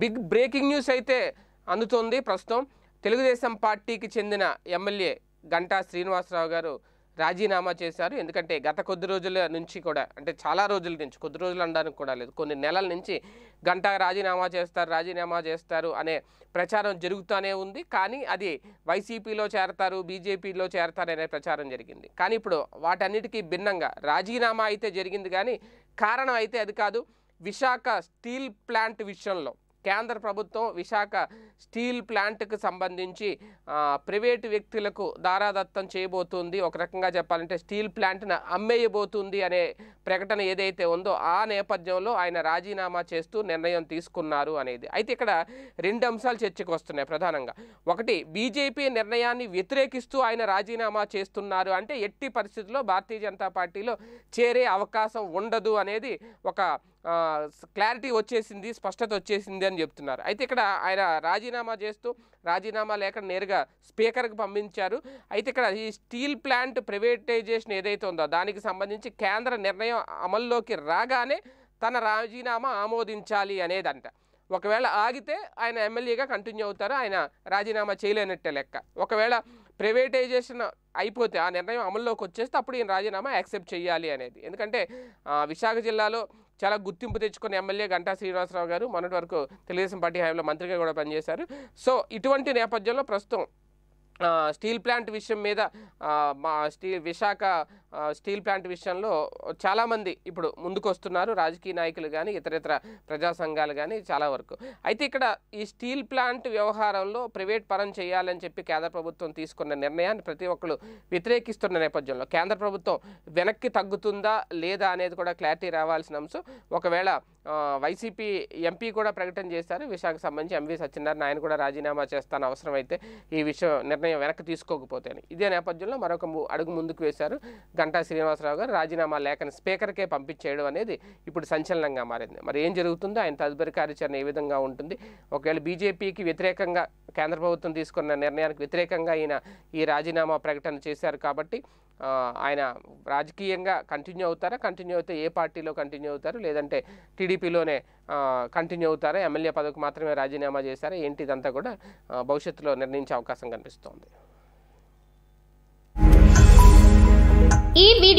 big breaking news అయితే అందుతోంది ప్రస్తుతం తెలుగుదేశం పార్టీకి చెందిన ఎమ్మెల్యే గంటా శ్రీనివాసరావు గారు రాజీనామా చేశారు ఎందుకంటే గత కొద్ది రోజుల నుంచి కూడా అంటే చాలా రోజుల నుంచి కొద్ది రోజులు అనడానికి కూడా లేదు కొన్ని నెలల నుంచి గంట రాజీనామా చేస్తారు రాజీనామా చేస్తారు అనే ప్రచారం జరుగుతూనే ఉంది కానీ అది వైసీపీలో చేరతారు బీజేపీలో చేరతారు అనే ప్రచారం జరిగింది కానీ ఇప్పుడు వాటన్నిటికీ భిన్నంగా రాజీనామా అయితే జరిగింది కానీ కారణం అయితే అది కాదు విశాఖ స్టీల్ ప్లాంట్ విషయంలో కేంద్ర ప్రభుత్వం విశాఖ స్టీల్ ప్లాంట్కు సంబంధించి ప్రైవేటు వ్యక్తులకు దారాదత్తం చేయబోతుంది ఒక రకంగా చెప్పాలంటే స్టీల్ ప్లాంట్ను అమ్మేయబోతుంది అనే ప్రకటన ఏదైతే ఉందో ఆ నేపథ్యంలో ఆయన రాజీనామా చేస్తూ నిర్ణయం తీసుకున్నారు అనేది అయితే ఇక్కడ రెండు అంశాలు చర్చకు వస్తున్నాయి ప్రధానంగా ఒకటి బీజేపీ నిర్ణయాన్ని వ్యతిరేకిస్తూ ఆయన రాజీనామా చేస్తున్నారు అంటే ఎట్టి పరిస్థితుల్లో భారతీయ జనతా పార్టీలో చేరే అవకాశం ఉండదు అనేది ఒక క్లారిటీ వచ్చేసింది స్పష్టత వచ్చేసింది అని చెప్తున్నారు అయితే ఇక్కడ ఆయన రాజీనామా చేస్తూ రాజీనామా లేక నేరుగా స్పీకర్కి పంపించారు అయితే ఇక్కడ ఈ స్టీల్ ప్లాంట్ ప్రైవేటైజేషన్ ఏదైతే ఉందో దానికి సంబంధించి కేంద్ర నిర్ణయం అమల్లోకి రాగానే తన రాజీనామా ఆమోదించాలి అనేదంట ఒకవేళ ఆగితే ఆయన ఎమ్మెల్యేగా కంటిన్యూ అవుతారు ఆయన రాజీనామా చేయలేనట్టే లెక్క ఒకవేళ ప్రైవేటైజేషన్ అయిపోతే ఆ నిర్ణయం అమల్లోకి వచ్చేస్తే అప్పుడు ఈయన రాజీనామా యాక్సెప్ట్ చేయాలి అనేది ఎందుకంటే విశాఖ జిల్లాలో చాలా గుర్తింపు తెచ్చుకున్న ఎమ్మెల్యే గంటా శ్రీనివాసరావు గారు మొన్నటి వరకు తెలుగుదేశం పార్టీ హయాంలో మంత్రిగా కూడా పనిచేశారు సో ఇటువంటి నేపథ్యంలో ప్రస్తుతం స్టీల్ ప్లాంట్ విషయం మీద మా స్టీల్ విశాఖ స్టీల్ ప్లాంట్ విషయంలో చాలామంది ఇప్పుడు ముందుకు వస్తున్నారు రాజకీయ నాయకులు కానీ ఇతరితర ప్రజా సంఘాలు కానీ చాలా వరకు అయితే ఇక్కడ ఈ స్టీల్ ప్లాంట్ వ్యవహారంలో ప్రైవేట్ పరం చేయాలని చెప్పి కేంద్ర ప్రభుత్వం తీసుకున్న నిర్ణయాన్ని ప్రతి ఒక్కరు వ్యతిరేకిస్తున్న నేపథ్యంలో కేంద్ర ప్రభుత్వం వెనక్కి తగ్గుతుందా లేదా అనేది కూడా క్లారిటీ రావాల్సిన అంశం ఒకవేళ వైసీపీ ఎంపీ కూడా ప్రకటన చేశారు విశాఖకు సంబంధించి ఎంవీ సత్యనారాయణ ఆయన కూడా రాజీనామా చేస్తాను అవసరమైతే ఈ విషయం నిర్ణయం వెనక్కి తీసుకోకపోతే ఇదే నేపథ్యంలో మరొక అడుగు ముందుకు వేశారు గంటా శ్రీనివాసరావు గారు రాజీనామా లేఖను స్పీకర్కే పంపించేయడం అనేది ఇప్పుడు సంచలనంగా మారింది మరి ఏం జరుగుతుందో ఆయన తదుపరి కార్యాచరణ ఏ విధంగా ఉంటుంది ఒకవేళ బీజేపీకి వ్యతిరేకంగా కేంద్ర ప్రభుత్వం తీసుకున్న నిర్ణయానికి వ్యతిరేకంగా ఈయన ఈ రాజీనామా ప్రకటన చేశారు కాబట్టి ఆయన రాజకీయంగా కంటిన్యూ అవుతారా కంటిన్యూ అయితే ఏ పార్టీలో కంటిన్యూ అవుతారు లేదంటే టీడీపీలోనే కంటిన్యూ అవుతారా ఎమ్మెల్యే పదవికి మాత్రమే రాజీనామా చేశారా ఏంటి ఇదంతా కూడా భవిష్యత్తులో నిర్ణయించే అవకాశం కనిపిస్తోంది